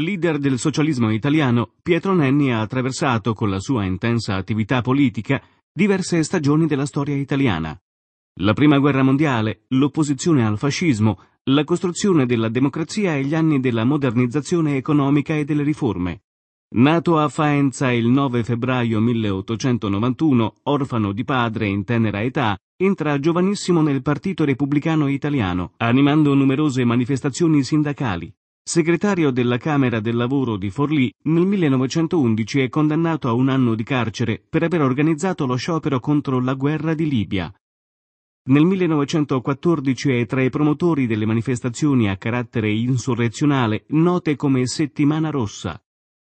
Leader del socialismo italiano, Pietro Nenni ha attraversato con la sua intensa attività politica diverse stagioni della storia italiana. La Prima Guerra Mondiale, l'opposizione al fascismo, la costruzione della democrazia e gli anni della modernizzazione economica e delle riforme. Nato a Faenza il 9 febbraio 1891, orfano di padre in tenera età, entra giovanissimo nel Partito Repubblicano Italiano, animando numerose manifestazioni sindacali segretario della Camera del Lavoro di Forlì, nel 1911 è condannato a un anno di carcere per aver organizzato lo sciopero contro la guerra di Libia. Nel 1914 è tra i promotori delle manifestazioni a carattere insurrezionale note come Settimana Rossa.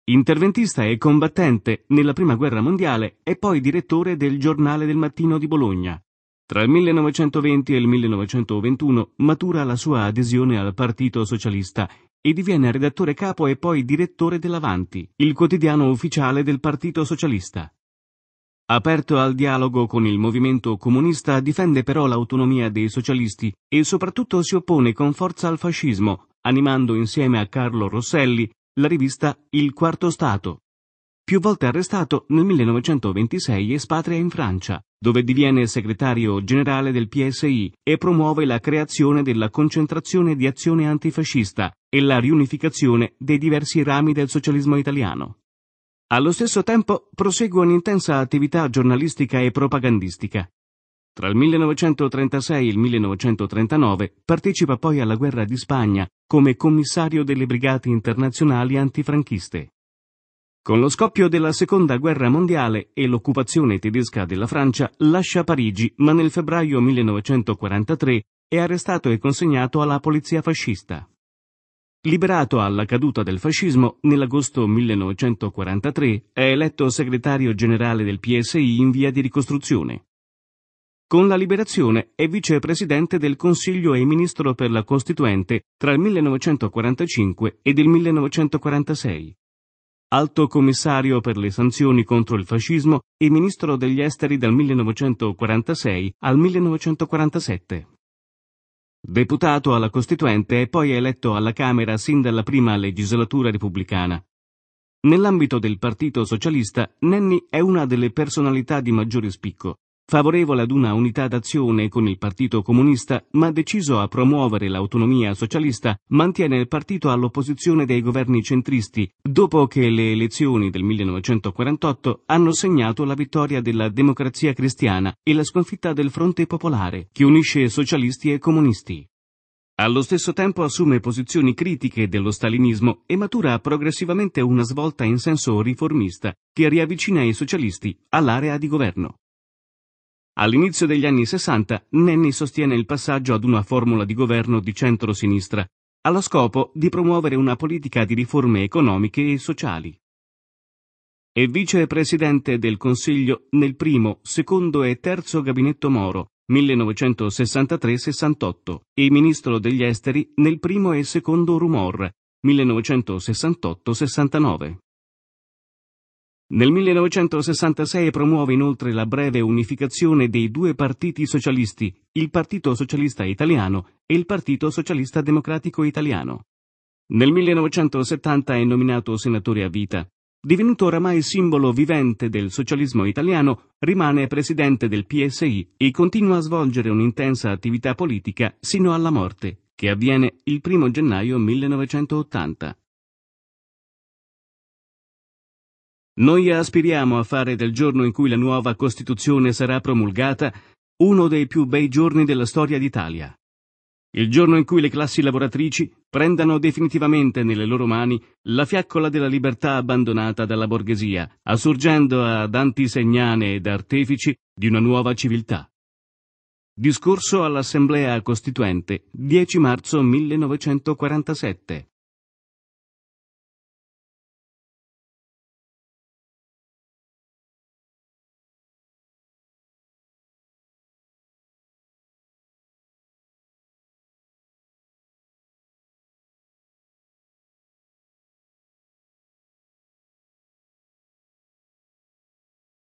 Interventista e combattente nella Prima Guerra Mondiale e poi direttore del Giornale del Mattino di Bologna. Tra il 1920 e il 1921 matura la sua adesione al Partito Socialista e diviene redattore capo e poi direttore dell'Avanti, il quotidiano ufficiale del Partito Socialista. Aperto al dialogo con il movimento comunista, difende però l'autonomia dei socialisti e soprattutto si oppone con forza al fascismo, animando insieme a Carlo Rosselli la rivista Il Quarto Stato più volte arrestato nel 1926 espatria in Francia, dove diviene segretario generale del PSI e promuove la creazione della concentrazione di azione antifascista e la riunificazione dei diversi rami del socialismo italiano. Allo stesso tempo prosegue un'intensa attività giornalistica e propagandistica. Tra il 1936 e il 1939 partecipa poi alla guerra di Spagna come commissario delle brigate internazionali antifranchiste. Con lo scoppio della Seconda Guerra Mondiale e l'occupazione tedesca della Francia lascia Parigi, ma nel febbraio 1943 è arrestato e consegnato alla polizia fascista. Liberato alla caduta del fascismo, nell'agosto 1943 è eletto segretario generale del PSI in via di ricostruzione. Con la liberazione è vicepresidente del Consiglio e ministro per la Costituente tra il 1945 ed il 1946 alto commissario per le sanzioni contro il fascismo e ministro degli esteri dal 1946 al 1947. Deputato alla Costituente e poi eletto alla Camera sin dalla prima legislatura repubblicana. Nell'ambito del Partito Socialista, Nenni è una delle personalità di maggiore spicco, favorevole ad una unità d'azione con il Partito Comunista, ma deciso a promuovere l'autonomia socialista, mantiene il partito all'opposizione dei governi centristi, dopo che le elezioni del 1948 hanno segnato la vittoria della democrazia cristiana e la sconfitta del Fronte Popolare, che unisce socialisti e comunisti. Allo stesso tempo assume posizioni critiche dello stalinismo e matura progressivamente una svolta in senso riformista che riavvicina i socialisti all'area di governo. All'inizio degli anni 60 Nenni sostiene il passaggio ad una formula di governo di centro-sinistra, allo scopo di promuovere una politica di riforme economiche e sociali. È vicepresidente del Consiglio nel primo, secondo e terzo gabinetto Moro, 1963-68, e ministro degli esteri nel primo e secondo Rumor, 1968-69. Nel 1966 promuove inoltre la breve unificazione dei due partiti socialisti, il Partito Socialista Italiano e il Partito Socialista Democratico Italiano. Nel 1970 è nominato senatore a vita. Divenuto oramai simbolo vivente del socialismo italiano, rimane presidente del PSI e continua a svolgere un'intensa attività politica sino alla morte, che avviene il 1 gennaio 1980. Noi aspiriamo a fare del giorno in cui la nuova Costituzione sarà promulgata uno dei più bei giorni della storia d'Italia. Il giorno in cui le classi lavoratrici prendano definitivamente nelle loro mani la fiaccola della libertà abbandonata dalla borghesia, assurgendo ad antisegnane ed artefici di una nuova civiltà. Discorso all'Assemblea Costituente 10 marzo 1947